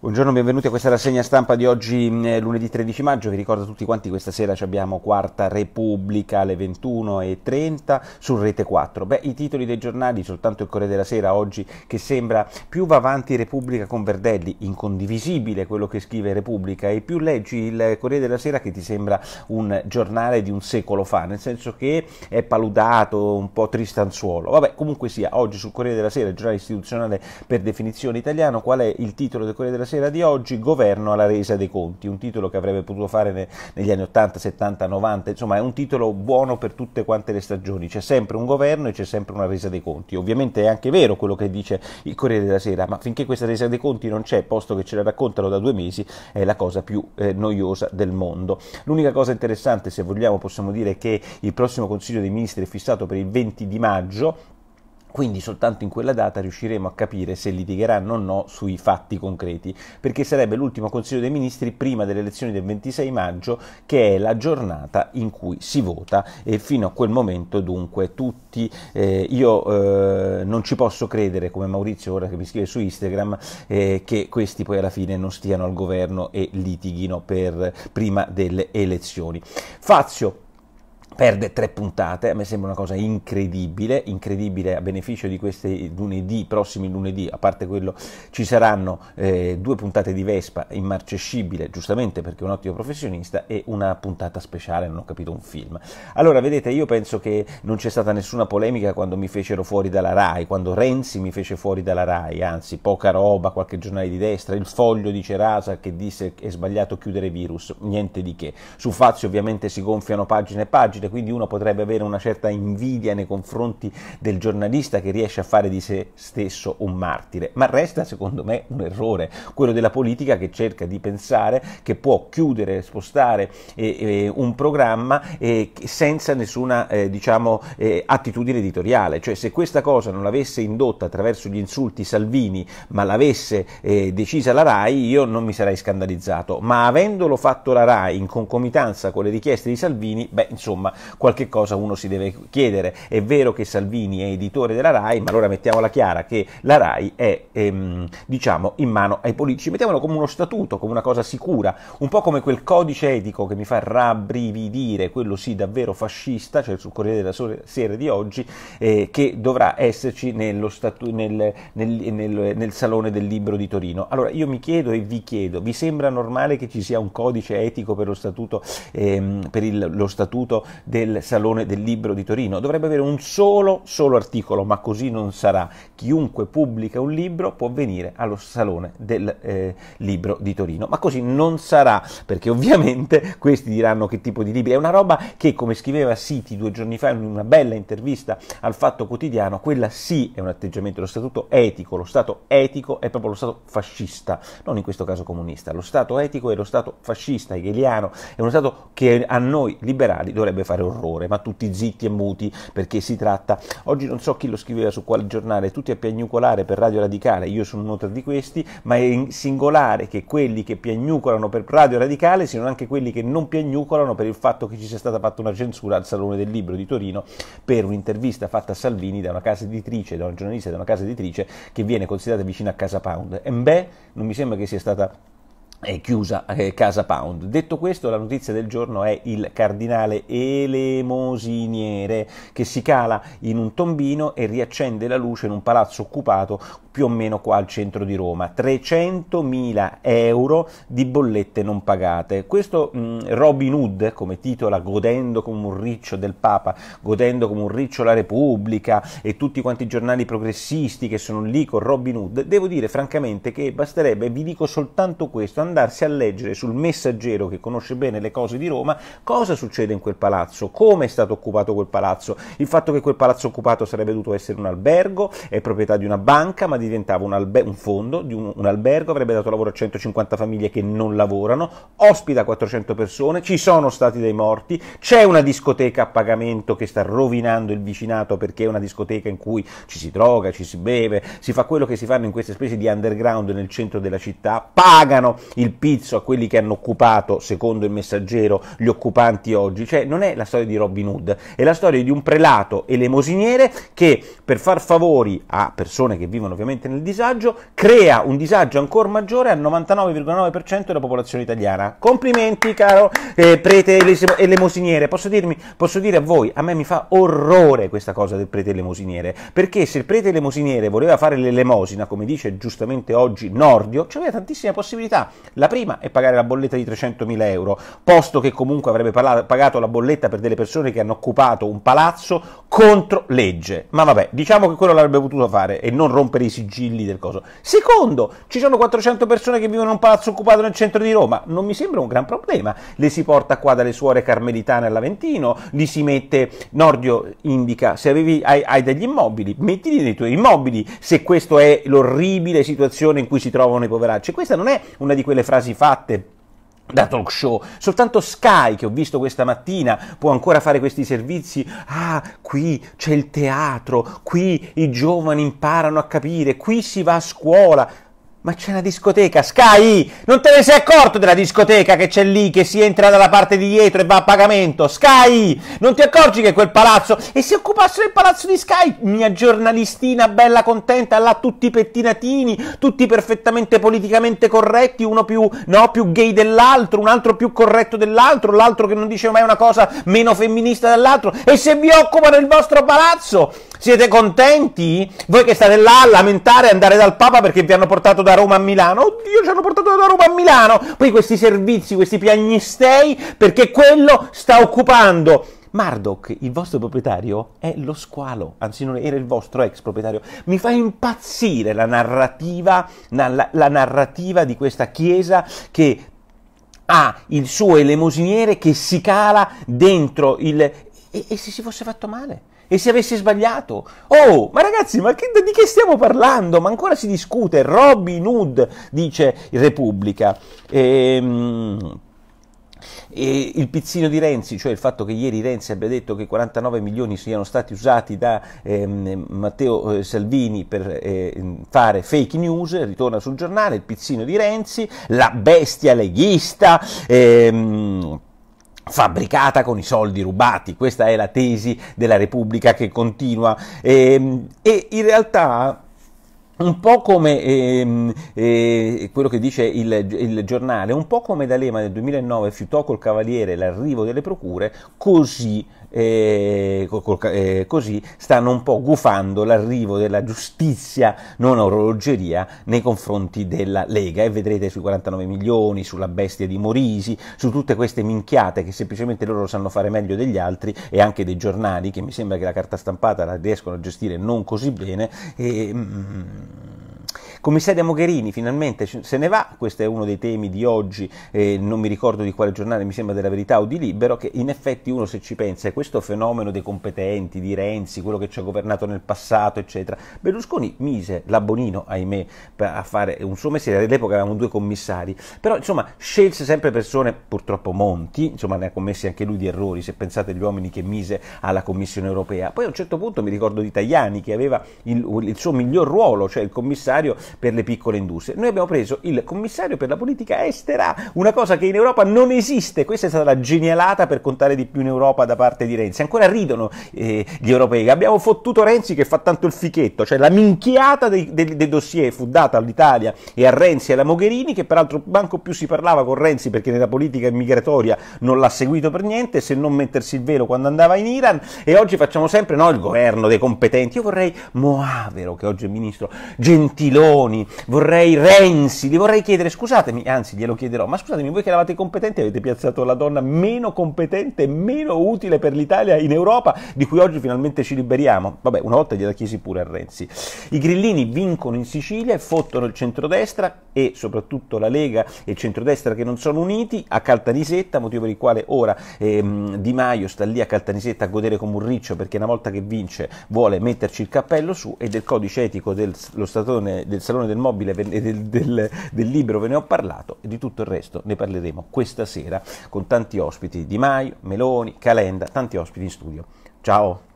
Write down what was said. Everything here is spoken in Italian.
Buongiorno, benvenuti a questa rassegna stampa di oggi mm, eh, lunedì 13 maggio. Vi ricordo a tutti quanti questa sera abbiamo Quarta Repubblica alle 21.30 su Rete 4. Beh, i titoli dei giornali, soltanto il Corriere della Sera oggi che sembra più va avanti Repubblica con Verdelli, incondivisibile quello che scrive Repubblica e più leggi il Corriere della Sera che ti sembra un giornale di un secolo fa, nel senso che è paludato, un po' tristanzuolo. Vabbè, comunque sia, oggi sul Corriere della Sera, il giornale istituzionale per definizione italiano, qual è il titolo del Corriere della Sera? sera di oggi, Governo alla resa dei conti, un titolo che avrebbe potuto fare ne, negli anni 80, 70, 90, insomma è un titolo buono per tutte quante le stagioni, c'è sempre un governo e c'è sempre una resa dei conti. Ovviamente è anche vero quello che dice il Corriere della Sera, ma finché questa resa dei conti non c'è, posto che ce la raccontano da due mesi, è la cosa più eh, noiosa del mondo. L'unica cosa interessante, se vogliamo, possiamo dire che il prossimo Consiglio dei Ministri è fissato per il 20 di maggio, quindi soltanto in quella data riusciremo a capire se litigheranno o no sui fatti concreti, perché sarebbe l'ultimo Consiglio dei Ministri prima delle elezioni del 26 maggio, che è la giornata in cui si vota e fino a quel momento dunque tutti, eh, io eh, non ci posso credere come Maurizio ora che mi scrive su Instagram, eh, che questi poi alla fine non stiano al governo e litighino per, prima delle elezioni. Fazio, perde tre puntate, a me sembra una cosa incredibile, incredibile a beneficio di questi lunedì, prossimi lunedì, a parte quello ci saranno eh, due puntate di Vespa, immarcescibile, giustamente perché è un ottimo professionista, e una puntata speciale, non ho capito, un film. Allora, vedete, io penso che non c'è stata nessuna polemica quando mi fecero fuori dalla RAI, quando Renzi mi fece fuori dalla RAI, anzi, poca roba, qualche giornale di destra, il foglio di Cerasa che disse che è sbagliato chiudere virus, niente di che. Su Fazio ovviamente si gonfiano pagine e pagine, giornalista, quindi uno potrebbe avere una certa invidia nei confronti del giornalista che riesce a fare di se stesso un martire, ma resta secondo me un errore, quello della politica che cerca di pensare che può chiudere, spostare eh, eh, un programma eh, senza nessuna eh, diciamo, eh, attitudine editoriale, cioè se questa cosa non l'avesse indotta attraverso gli insulti Salvini, ma l'avesse eh, decisa la RAI, io non mi sarei scandalizzato, ma avendolo fatto la RAI in concomitanza con le richieste di Salvini, beh insomma qualche cosa uno si deve chiedere. È vero che Salvini è editore della RAI, ma allora mettiamola chiara che la RAI è ehm, diciamo, in mano ai politici, mettiamolo come uno statuto, come una cosa sicura, un po' come quel codice etico che mi fa rabbrividire, quello sì davvero fascista, cioè sul Corriere della Sera di oggi, eh, che dovrà esserci statu- nel, nel, nel, nel Salone del Libro di Torino. Allora io mi chiedo e vi chiedo, vi sembra normale che ci sia un codice etico per lo statuto, ehm, per il, lo statuto del Salone del Libro di Torino. Dovrebbe avere un solo, solo articolo, ma così non sarà. Chiunque pubblica un libro può venire allo Salone del eh, Libro di Torino, ma così non sarà, perché ovviamente questi diranno che tipo di libri. È una roba che, come scriveva Siti due giorni fa in una bella intervista al Fatto Quotidiano, quella sì è un atteggiamento, lo statuto etico, lo Stato etico è proprio lo Stato fascista, non in questo caso comunista. Lo Stato etico è lo Stato fascista, hegeliano, è uno Stato che a noi liberali dovrebbe fare fare orrore, ma tutti zitti e muti perché si tratta, oggi non so chi lo scriveva su quale giornale, tutti a piagnucolare per Radio Radicale, io sono uno tra di questi, ma è singolare che quelli che piagnucolano per Radio Radicale siano anche quelli che non piagnucolano per il fatto che ci sia stata fatta una censura al Salone del Libro di Torino per un'intervista fatta a Salvini da una casa editrice, da una giornalista da una casa editrice che viene considerata vicina a Casa Pound. E beh, non mi sembra che sia stata chiusa Casa Pound. Detto questo, la notizia del giorno è il cardinale elemosiniere che si cala in un tombino e riaccende la luce in un palazzo occupato più o meno qua al centro di Roma. 300.000 euro di bollette non pagate. Questo mh, mm, Robin Hood, come titola, godendo come un riccio del Papa, godendo come un riccio la Repubblica e tutti quanti i giornali progressisti che sono lì con Robin Hood, devo dire francamente che basterebbe, vi dico soltanto questo, andarsi a leggere sul messaggero che conosce bene le cose di Roma cosa succede in quel palazzo, come è stato occupato quel palazzo, il fatto che quel palazzo occupato sarebbe dovuto essere un albergo, è proprietà di una banca, ma diventava un, alber- un fondo di un, un albergo, avrebbe dato lavoro a 150 famiglie che non lavorano, ospita 400 persone, ci sono stati dei morti, c'è una discoteca a pagamento che sta rovinando il vicinato perché è una discoteca in cui ci si droga, ci si beve, si fa quello che si fanno in queste specie di underground nel centro della città, pagano il pizzo a quelli che hanno occupato, secondo il messaggero, gli occupanti oggi. Cioè non è la storia di Robin Hood, è la storia di un prelato elemosiniere che per far favori a persone che vivono ovviamente nel disagio crea un disagio ancora maggiore al 99,9% della popolazione italiana. Complimenti caro eh, prete elemosiniere, posso, dirmi, posso dire a voi, a me mi fa orrore questa cosa del prete elemosiniere, perché se il prete elemosiniere voleva fare l'elemosina, come dice giustamente oggi Nordio, c'aveva tantissime possibilità, la prima è pagare la bolletta di 300.000 euro, posto che comunque avrebbe pagato la bolletta per delle persone che hanno occupato un palazzo contro legge. Ma vabbè, diciamo che quello l'avrebbe potuto fare e non rompere i sigilli del coso. Secondo, ci sono 400 persone che vivono in un palazzo occupato nel centro di Roma, non mi sembra un gran problema. Le si porta qua dalle suore carmelitane all'Aventino, li si mette, Nordio indica, se avevi, hai, hai degli immobili, mettili nei tuoi immobili, se questa è l'orribile situazione in cui si trovano i poveracci. Questa non è una di quelle le frasi fatte da talk show. Soltanto Sky, che ho visto questa mattina, può ancora fare questi servizi. Ah, qui c'è il teatro, qui i giovani imparano a capire, qui si va a scuola. Ma c'è una discoteca, Sky! Non te ne sei accorto della discoteca che c'è lì, che si entra dalla parte di dietro e va a pagamento? Sky! Non ti accorgi che quel palazzo... E se occupassero il palazzo di Sky, mia giornalistina bella contenta, là tutti pettinatini, tutti perfettamente politicamente corretti, uno più, no, più gay dell'altro, un altro più corretto dell'altro, l'altro che non dice mai una cosa meno femminista dell'altro. E se vi occupano il vostro palazzo? Siete contenti? Voi che state là a lamentare, andare dal Papa perché vi hanno portato da Roma a Milano? Oddio, ci hanno portato da Roma a Milano! Poi questi servizi, questi piagnistei, perché quello sta occupando Mardoc, il vostro proprietario, è lo squalo, anzi non era il vostro ex proprietario. Mi fa impazzire la narrativa, la, la narrativa di questa chiesa che ha il suo elemosiniere che si cala dentro il... e, e se si fosse fatto male? E se avessi sbagliato? Oh, ma ragazzi, ma che, di che stiamo parlando? Ma ancora si discute. Robin Hood, dice Repubblica. Ehm... E il pizzino di Renzi, cioè il fatto che ieri Renzi abbia detto che 49 milioni siano stati usati da ehm, Matteo eh, Salvini per eh, fare fake news, ritorna sul giornale, il pizzino di Renzi, la bestia leghista. Ehm, fabbricata con i soldi rubati, questa è la tesi della Repubblica che continua e, ehm, e in realtà un po' come ehm, eh, quello che dice il, il, giornale, un po' come D'Alema nel 2009 fiutò col Cavaliere l'arrivo delle procure, così, eh, col, eh, così, stanno un po' gufando l'arrivo della giustizia, non orologeria, nei confronti della Lega. E vedrete sui 49 milioni, sulla bestia di Morisi, su tutte queste minchiate che semplicemente loro sanno fare meglio degli altri e anche dei giornali, che mi sembra che la carta stampata la riescono a gestire non così bene. E, mm, Commissaria Mogherini finalmente se ne va, questo è uno dei temi di oggi, eh, non mi ricordo di quale giornale, mi sembra della verità o di Libero, che in effetti uno se ci pensa è questo fenomeno dei competenti, di Renzi, quello che ci ha governato nel passato, eccetera. Berlusconi mise la Bonino, ahimè, a fare un suo mestiere, all'epoca avevamo due commissari, però insomma scelse sempre persone, purtroppo Monti, insomma ne ha commessi anche lui di errori, se pensate agli uomini che mise alla Commissione europea. Poi a un certo punto mi ricordo di Tajani che aveva il, il suo miglior ruolo, cioè il commissario per le piccole industrie. Noi abbiamo preso il commissario per la politica estera, una cosa che in Europa non esiste, questa è stata la genialata per contare di più in Europa da parte di Renzi, ancora ridono eh, gli europei, abbiamo fottuto Renzi che fa tanto il fichetto, cioè la minchiata dei, dei, dei dossier fu data all'Italia e a Renzi e alla Mogherini, che peraltro manco più si parlava con Renzi perché nella politica immigratoria non l'ha seguito per niente, se non mettersi il velo quando andava in Iran, e oggi facciamo sempre no, il governo dei competenti, io vorrei Moavero che oggi è ministro, Gentiloni, Meloni, vorrei Renzi, gli vorrei chiedere scusatemi, anzi glielo chiederò, ma scusatemi voi che eravate competenti avete piazzato la donna meno competente, meno utile per l'Italia in Europa, di cui oggi finalmente ci liberiamo. Vabbè, una volta gliela chiesi pure a Renzi. I grillini vincono in Sicilia e fottono il centrodestra e soprattutto la Lega e il centrodestra che non sono uniti a Caltanisetta, motivo per il quale ora ehm, Di Maio sta lì a Caltanisetta a godere come un riccio perché una volta che vince vuole metterci il cappello su e del codice etico dello statone del Salone del Mobile e del, del, del Libero ve ne ho parlato e di tutto il resto ne parleremo questa sera con tanti ospiti, Di Maio, Meloni, Calenda, tanti ospiti in studio. Ciao!